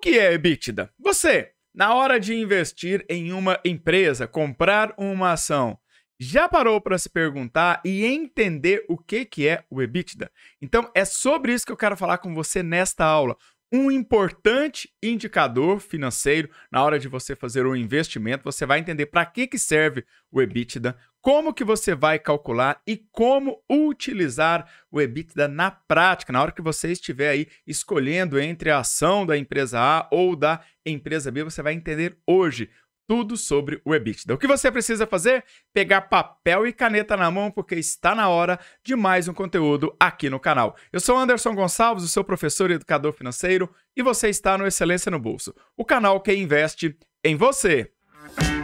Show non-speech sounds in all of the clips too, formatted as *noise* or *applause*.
que é EBITDA? Você, na hora de investir em uma empresa, comprar uma ação, já parou para se perguntar e entender o que, que é o EBITDA? Então é sobre isso que eu quero falar com você nesta aula. Um importante indicador financeiro na hora de você fazer um investimento, você vai entender para que, que serve o EBITDA, como que você vai calcular e como utilizar o EBITDA na prática, na hora que você estiver aí escolhendo entre a ação da empresa A ou da empresa B, você vai entender hoje tudo sobre o EBITDA. O que você precisa fazer? Pegar papel e caneta na mão, porque está na hora de mais um conteúdo aqui no canal. Eu sou Anderson Gonçalves, o seu professor e educador financeiro, e você está no Excelência no Bolso, o canal que investe em você. Música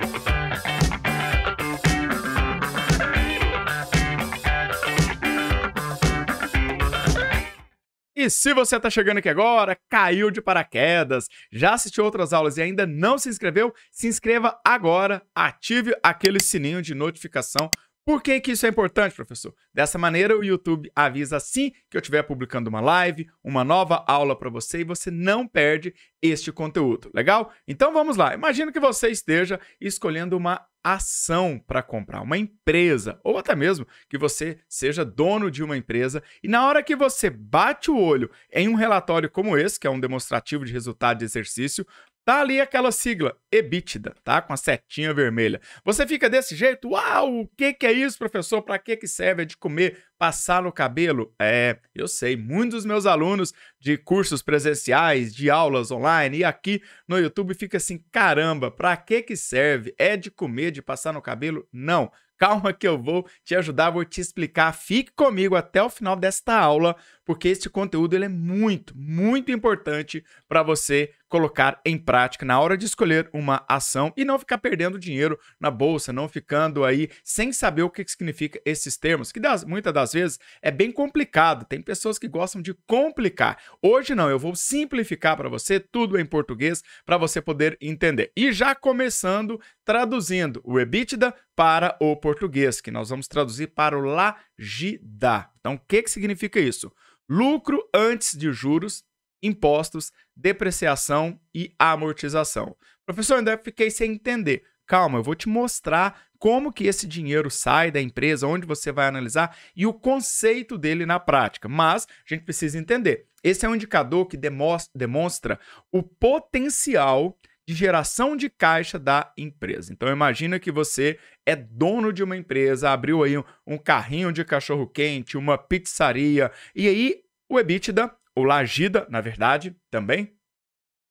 E se você está chegando aqui agora, caiu de paraquedas, já assistiu outras aulas e ainda não se inscreveu, se inscreva agora, ative aquele sininho de notificação. Por que, que isso é importante, professor? Dessa maneira, o YouTube avisa assim que eu estiver publicando uma live, uma nova aula para você e você não perde este conteúdo, legal? Então vamos lá. Imagina que você esteja escolhendo uma ação para comprar, uma empresa, ou até mesmo que você seja dono de uma empresa. E na hora que você bate o olho em um relatório como esse, que é um demonstrativo de resultado de exercício, Tá ali aquela sigla, EBITDA, tá? Com a setinha vermelha. Você fica desse jeito, uau, o que, que é isso, professor? Para que, que serve? É de comer, passar no cabelo? É, eu sei, muitos dos meus alunos de cursos presenciais, de aulas online e aqui no YouTube fica assim, caramba, para que, que serve? É de comer, de passar no cabelo? Não. Calma que eu vou te ajudar, vou te explicar. Fique comigo até o final desta aula, porque este conteúdo ele é muito, muito importante para você colocar em prática na hora de escolher uma ação e não ficar perdendo dinheiro na bolsa, não ficando aí sem saber o que significa esses termos, que das, muitas das vezes é bem complicado. Tem pessoas que gostam de complicar. Hoje não, eu vou simplificar para você tudo em português para você poder entender. E já começando traduzindo o EBITDA para o português, que nós vamos traduzir para o LAGIDA. Então, o que, que significa isso? Lucro antes de juros impostos, depreciação e amortização. Professor, ainda fiquei sem entender. Calma, eu vou te mostrar como que esse dinheiro sai da empresa, onde você vai analisar e o conceito dele na prática. Mas a gente precisa entender. Esse é um indicador que demonstra o potencial de geração de caixa da empresa. Então imagina que você é dono de uma empresa, abriu aí um, um carrinho de cachorro quente, uma pizzaria e aí o EBITDA ou Lagida, na verdade, também,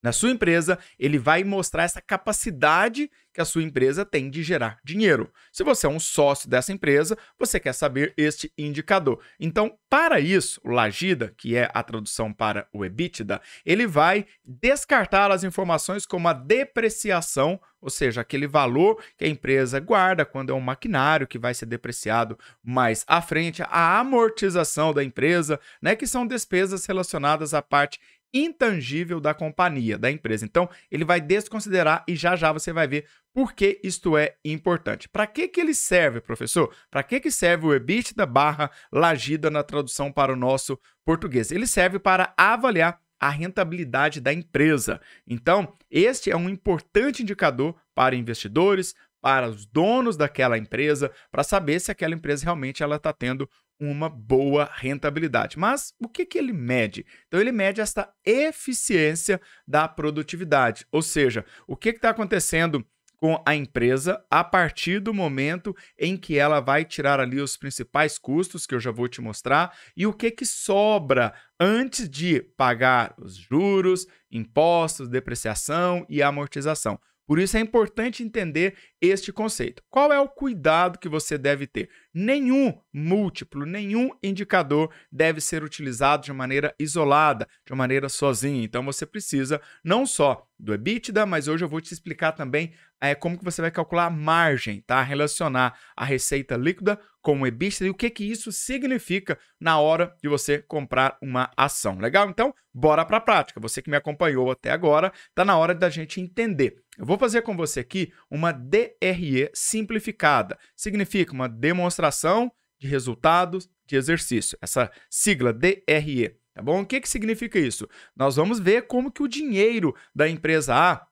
na sua empresa, ele vai mostrar essa capacidade que a sua empresa tem de gerar dinheiro. Se você é um sócio dessa empresa, você quer saber este indicador. Então, para isso, o Lagida, que é a tradução para o EBITDA, ele vai descartar as informações como a depreciação, ou seja, aquele valor que a empresa guarda quando é um maquinário que vai ser depreciado mais à frente, a amortização da empresa, né, que são despesas relacionadas à parte intangível da companhia, da empresa. Então, ele vai desconsiderar e já já você vai ver por que isto é importante. Para que que ele serve, professor? Para que que serve o EBITDA barra lagida na tradução para o nosso português? Ele serve para avaliar a rentabilidade da empresa. Então, este é um importante indicador para investidores, para os donos daquela empresa para saber se aquela empresa realmente ela está tendo uma boa rentabilidade. Mas o que, que ele mede? Então, ele mede esta eficiência da produtividade, ou seja, o que está acontecendo com a empresa a partir do momento em que ela vai tirar ali os principais custos que eu já vou te mostrar e o que que sobra antes de pagar os juros, impostos, depreciação e amortização. Por isso é importante entender este conceito. Qual é o cuidado que você deve ter? Nenhum múltiplo, nenhum indicador deve ser utilizado de maneira isolada, de maneira sozinha. Então você precisa não só do EBITDA, mas hoje eu vou te explicar também é, como que você vai calcular a margem, tá? Relacionar a receita líquida com o EBITDA e o que que isso significa na hora de você comprar uma ação. Legal? Então, bora para a prática. Você que me acompanhou até agora, tá na hora da gente entender eu vou fazer com você aqui uma DRE simplificada. Significa uma demonstração de resultados de exercício. Essa sigla DRE, tá bom? O que, que significa isso? Nós vamos ver como que o dinheiro da empresa A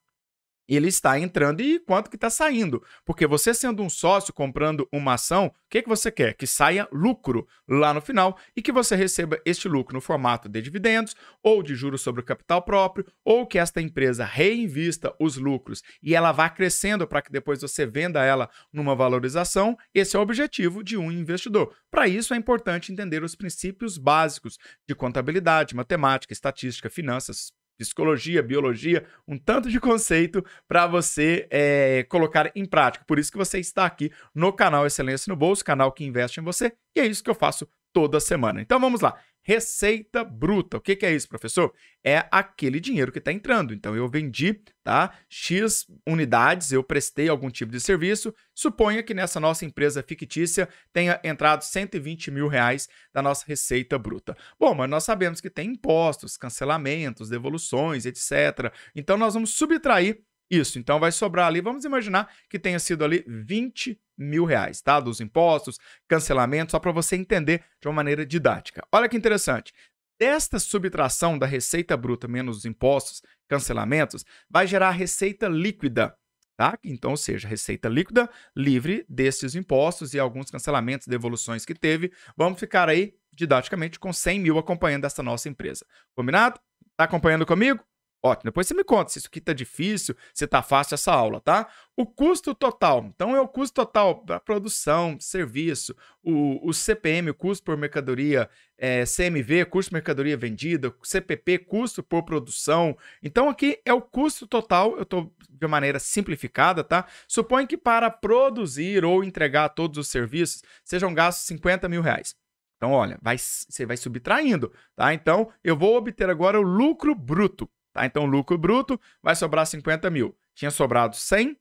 ele está entrando e quanto que está saindo. Porque você sendo um sócio comprando uma ação, o que, que você quer? Que saia lucro lá no final e que você receba este lucro no formato de dividendos ou de juros sobre o capital próprio, ou que esta empresa reinvista os lucros e ela vá crescendo para que depois você venda ela numa valorização. Esse é o objetivo de um investidor. Para isso é importante entender os princípios básicos de contabilidade, matemática, estatística, finanças, psicologia, biologia, um tanto de conceito para você é, colocar em prática. Por isso que você está aqui no canal Excelência no Bolso, canal que investe em você, e é isso que eu faço toda semana. Então vamos lá receita bruta. O que, que é isso, professor? É aquele dinheiro que está entrando. Então, eu vendi tá, X unidades, eu prestei algum tipo de serviço. Suponha que nessa nossa empresa fictícia tenha entrado 120 mil reais da nossa receita bruta. Bom, mas nós sabemos que tem impostos, cancelamentos, devoluções, etc. Então, nós vamos subtrair isso. Então, vai sobrar ali, vamos imaginar que tenha sido ali 20 mil reais, tá? Dos impostos, cancelamento, só para você entender de uma maneira didática. Olha que interessante. Desta subtração da receita bruta menos os impostos, cancelamentos, vai gerar a receita líquida, tá? Então, ou seja, receita líquida livre destes impostos e alguns cancelamentos, devoluções que teve. Vamos ficar aí, didaticamente, com 100 mil acompanhando essa nossa empresa. Combinado? Tá acompanhando comigo? Ótimo. Depois você me conta se isso aqui tá difícil, se tá fácil essa aula, tá? O custo total. Então é o custo total da produção, serviço, o, o CPM, o custo por mercadoria, é, CMV, custo por mercadoria vendida, CPP, custo por produção. Então aqui é o custo total, eu estou de maneira simplificada, tá? Supõe que para produzir ou entregar todos os serviços sejam gastos 50 mil reais. Então, olha, vai, você vai subtraindo, tá? Então, eu vou obter agora o lucro bruto. Tá? Então, lucro bruto vai sobrar 50 mil. Tinha sobrado 100,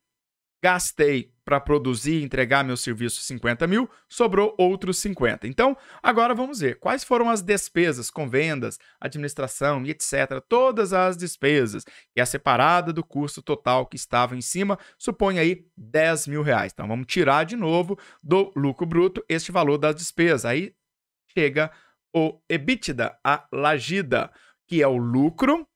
gastei para produzir e entregar meu serviço 50 mil, sobrou outros 50. Então, agora vamos ver quais foram as despesas com vendas, administração e etc. Todas as despesas, que é separada do custo total que estava em cima, supõe aí 10 mil reais. Então, vamos tirar de novo do lucro bruto este valor das despesas. Aí chega o EBITDA, a lagida, que é o lucro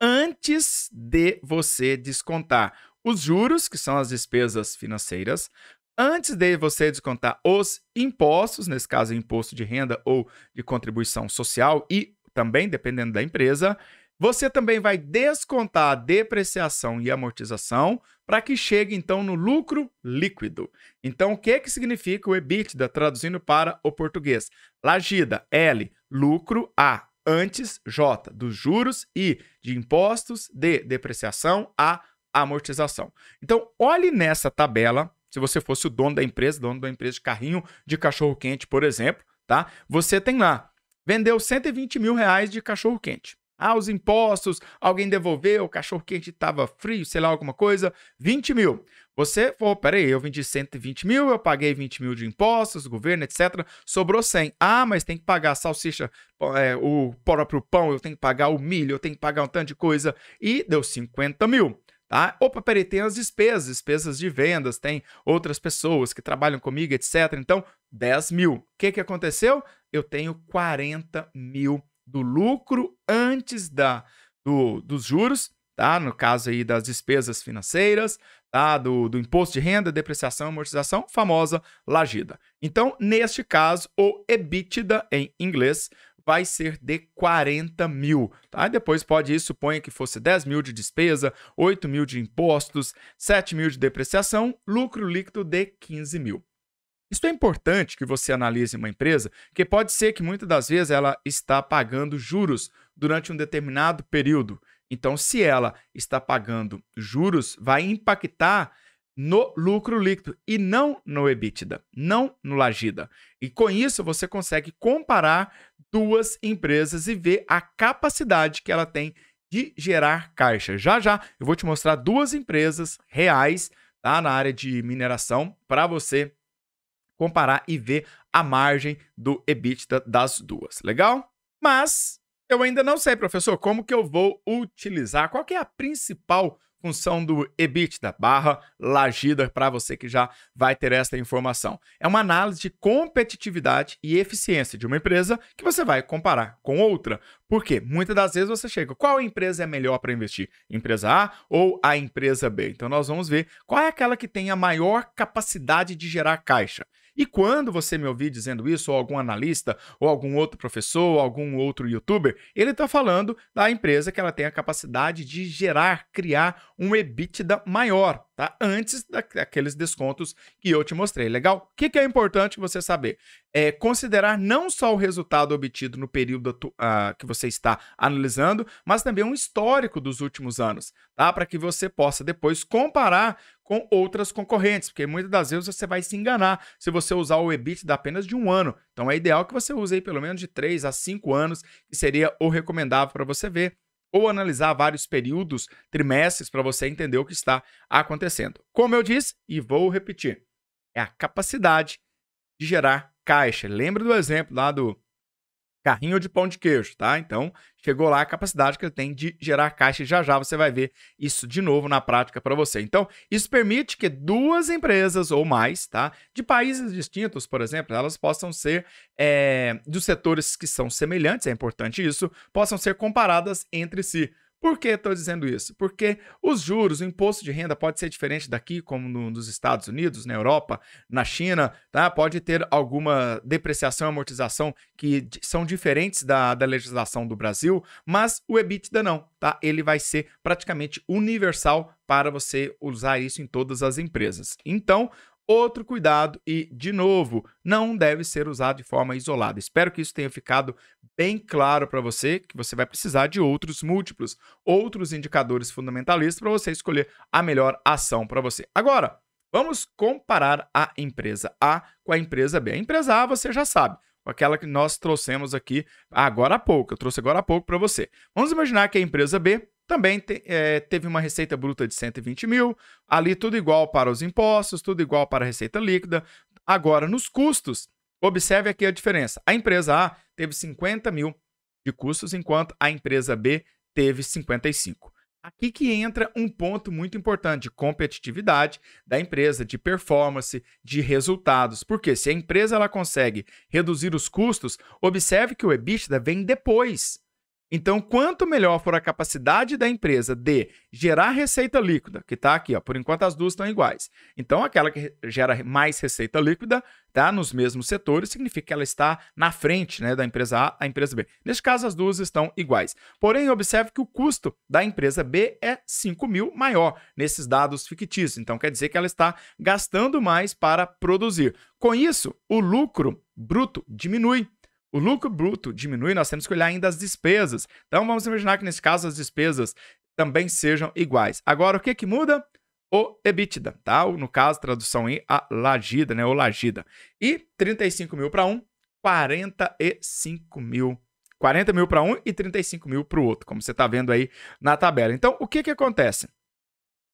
antes de você descontar os juros, que são as despesas financeiras, antes de você descontar os impostos, nesse caso, imposto de renda ou de contribuição social e também dependendo da empresa, você também vai descontar a depreciação e amortização para que chegue então no lucro líquido. Então, o que que significa o EBITDA traduzindo para o português? Lagida L, lucro A, antes J dos juros e de impostos de depreciação a amortização. Então, olhe nessa tabela, se você fosse o dono da empresa, dono da empresa de carrinho de cachorro quente, por exemplo, tá? Você tem lá, vendeu 120 mil reais de cachorro quente. Ah, os impostos, alguém devolveu, o cachorro quente estava frio, sei lá, alguma coisa, 20 mil. Você falou, peraí, eu vendi 120 mil, eu paguei 20 mil de impostos, governo, etc. Sobrou 100. Ah, mas tem que pagar a salsicha, é, o próprio pão, eu tenho que pagar o milho, eu tenho que pagar um tanto de coisa. E deu 50 mil. Tá? Opa, peraí, tem as despesas, despesas de vendas, tem outras pessoas que trabalham comigo, etc. Então, 10 mil. O que, que aconteceu? Eu tenho 40 mil do lucro antes da, do, dos juros, tá? No caso aí das despesas financeiras, tá? do, do imposto de renda, depreciação, amortização, famosa lagida. Então, neste caso, o EBITDA em inglês vai ser de 40 mil. Tá? Depois pode ir, suponha que fosse 10 mil de despesa, 8 mil de impostos, 7 mil de depreciação, lucro líquido de 15 mil. Isso é importante que você analise uma empresa, que pode ser que muitas das vezes ela está pagando juros durante um determinado período. Então, se ela está pagando juros, vai impactar no lucro líquido e não no EBITDA, não no Lagida. E com isso você consegue comparar duas empresas e ver a capacidade que ela tem de gerar caixa. Já já eu vou te mostrar duas empresas reais tá, na área de mineração para você comparar e ver a margem do EBITDA das duas. Legal? Mas eu ainda não sei, professor, como que eu vou utilizar, qual que é a principal função do EBITDA, barra Lagida, para você que já vai ter essa informação. É uma análise de competitividade e eficiência de uma empresa que você vai comparar com outra. Porque muitas das vezes você chega, qual empresa é melhor para investir? Empresa A ou a empresa B? Então nós vamos ver qual é aquela que tem a maior capacidade de gerar caixa. E quando você me ouvir dizendo isso, ou algum analista, ou algum outro professor, ou algum outro youtuber, ele está falando da empresa que ela tem a capacidade de gerar, criar um EBITDA maior tá? Antes daqueles descontos que eu te mostrei, legal? O que, que, é importante você saber? É considerar não só o resultado obtido no período uh, que você está analisando, mas também um histórico dos últimos anos, tá? Para que você possa depois comparar com outras concorrentes, porque muitas das vezes você vai se enganar se você usar o EBITDA apenas de um ano. Então é ideal que você use aí pelo menos de 3 a 5 anos, que seria o recomendável para você ver ou analisar vários períodos, trimestres, para você entender o que está acontecendo. Como eu disse, e vou repetir, é a capacidade de gerar caixa. Lembra do exemplo lá do carrinho de pão de queijo, tá? Então, chegou lá a capacidade que ele tem de gerar caixa e já já você vai ver isso de novo na prática para você. Então, isso permite que duas empresas ou mais, tá? De países distintos, por exemplo, elas possam ser é, dos setores que são semelhantes, é importante isso, possam ser comparadas entre si por que estou dizendo isso? Porque os juros, o imposto de renda pode ser diferente daqui, como no, nos Estados Unidos, na Europa, na China, tá? Pode ter alguma depreciação e amortização que são diferentes da, da legislação do Brasil, mas o EBITDA não, tá? Ele vai ser praticamente universal para você usar isso em todas as empresas. Então, Outro cuidado, e de novo, não deve ser usado de forma isolada. Espero que isso tenha ficado bem claro para você, que você vai precisar de outros múltiplos, outros indicadores fundamentalistas para você escolher a melhor ação para você. Agora, vamos comparar a empresa A com a empresa B. A empresa A você já sabe, aquela que nós trouxemos aqui agora há pouco, eu trouxe agora há pouco para você. Vamos imaginar que a empresa B também te, é, teve uma receita bruta de 120 mil, ali tudo igual para os impostos, tudo igual para a receita líquida. Agora, nos custos, observe aqui a diferença. A empresa A teve 50 mil de custos, enquanto a empresa B teve 55. Aqui que entra um ponto muito importante, competitividade da empresa, de performance, de resultados. Porque se a empresa ela consegue reduzir os custos, observe que o EBITDA vem depois. Então, quanto melhor for a capacidade da empresa de gerar receita líquida, que está aqui, ó, por enquanto as duas estão iguais. Então, aquela que gera mais receita líquida está nos mesmos setores, significa que ela está na frente né, da empresa A à empresa B. Neste caso, as duas estão iguais. Porém, observe que o custo da empresa B é 5 mil maior nesses dados fictícios. Então, quer dizer que ela está gastando mais para produzir. Com isso, o lucro bruto diminui o lucro bruto diminui, nós temos que olhar ainda as despesas. Então vamos imaginar que nesse caso as despesas também sejam iguais. Agora o que que muda? O EBITDA, tá? no caso, tradução aí, a lagida, né? O lagida. E 35 mil para um, 45 mil 40 mil para um e 35 mil para o outro, como você está vendo aí na tabela. Então, o que, que acontece?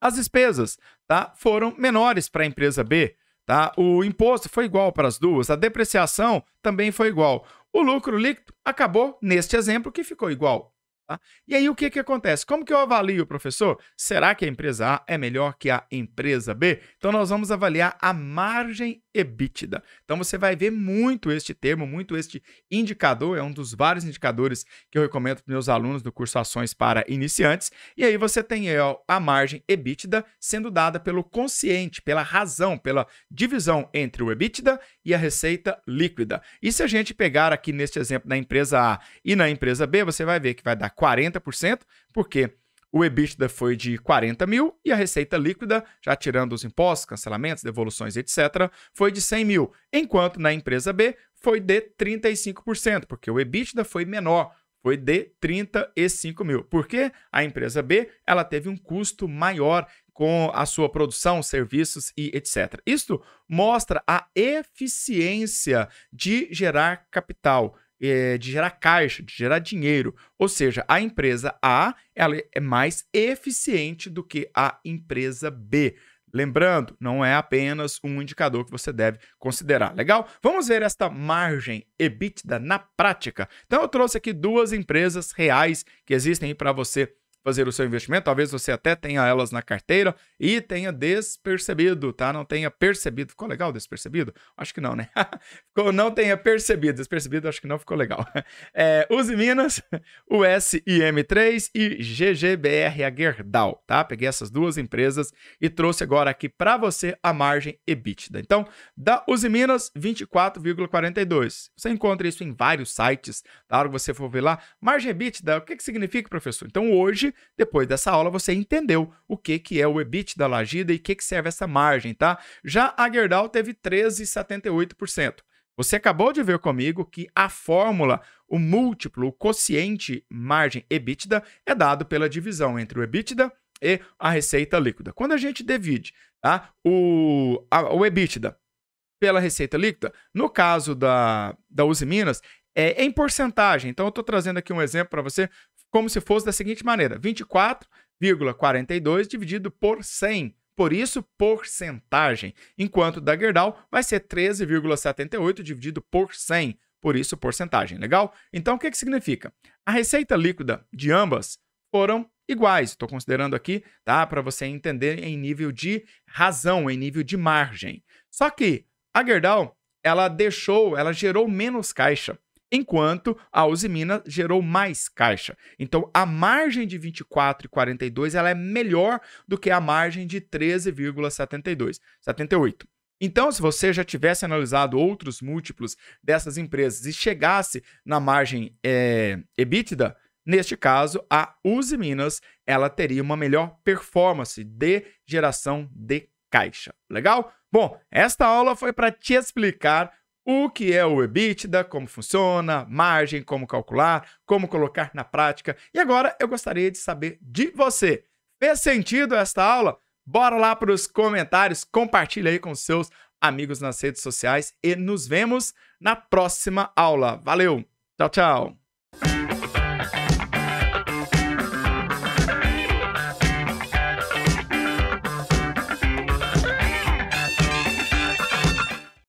As despesas tá, foram menores para a empresa B, Tá? O imposto foi igual para as duas, a depreciação também foi igual. O lucro líquido acabou neste exemplo que ficou igual. Tá? E aí o que, que acontece? Como que eu avalio, professor? Será que a empresa A é melhor que a empresa B? Então nós vamos avaliar a margem EBITDA. Então você vai ver muito este termo, muito este indicador, é um dos vários indicadores que eu recomendo para meus alunos do curso Ações para Iniciantes. E aí você tem a margem EBITDA sendo dada pelo consciente, pela razão, pela divisão entre o EBITDA e a receita líquida. E se a gente pegar aqui neste exemplo na empresa A e na empresa B, você vai ver que vai dar 40%, porque o EBITDA foi de 40 mil e a receita líquida, já tirando os impostos, cancelamentos, devoluções, etc., foi de 100 mil, enquanto na empresa B foi de 35%, porque o EBITDA foi menor, foi de 35 mil. Porque a empresa B ela teve um custo maior com a sua produção, serviços e etc. Isto mostra a eficiência de gerar capital é, de gerar caixa, de gerar dinheiro. Ou seja, a empresa A ela é mais eficiente do que a empresa B. Lembrando, não é apenas um indicador que você deve considerar. Legal? Vamos ver esta margem EBITDA na prática. Então, eu trouxe aqui duas empresas reais que existem para você fazer o seu investimento. Talvez você até tenha elas na carteira e tenha despercebido, tá? Não tenha percebido. Ficou legal despercebido? Acho que não, né? *laughs* ficou, não tenha percebido. Despercebido, acho que não ficou legal. *laughs* É, Use Minas, USIM3 *laughs* e GGBR Aguerdal, tá? Peguei essas duas empresas e trouxe agora aqui para você a margem EBITDA. Então, da Use Minas, 24,42. Você encontra isso em vários sites, tá? Você for ver lá. Margem EBITDA, o que, que significa, professor? Então, hoje, depois dessa aula, você entendeu o que, que é o EBIT da Lagida e o que, que serve essa margem, tá? Já a Gerdau teve 13,78%. Você acabou de ver comigo que a fórmula, o múltiplo, o quociente margem EBITDA é dado pela divisão entre o EBITDA e a receita líquida. Quando a gente divide tá, o, a, o EBITDA pela receita líquida, no caso da, da Uzi Minas, é, é em porcentagem. Então, eu estou trazendo aqui um exemplo para você como se fosse da seguinte maneira: 24,42 dividido por 100. Por isso, porcentagem. Enquanto da Gerdau vai ser 13,78 dividido por 100. Por isso, porcentagem. Legal? Então, o que, que significa? A receita líquida de ambas foram iguais. Estou considerando aqui, tá? Para você entender em nível de razão, em nível de margem. Só que a Gerdau, ela deixou, ela gerou menos caixa enquanto a Minas gerou mais caixa. Então a margem de 24,42 ela é melhor do que a margem de 13,72, 78. Então, se você já tivesse analisado outros múltiplos dessas empresas e chegasse na margem é, EBITDA, Neste caso, a Uzi Minas, ela teria uma melhor performance de geração de caixa. Legal? Bom, esta aula foi para te explicar o que é o EBITDA, como funciona, margem, como calcular, como colocar na prática. E agora eu gostaria de saber de você. Fez sentido esta aula? Bora lá para os comentários, compartilha aí com seus amigos nas redes sociais e nos vemos na próxima aula. Valeu, tchau, tchau!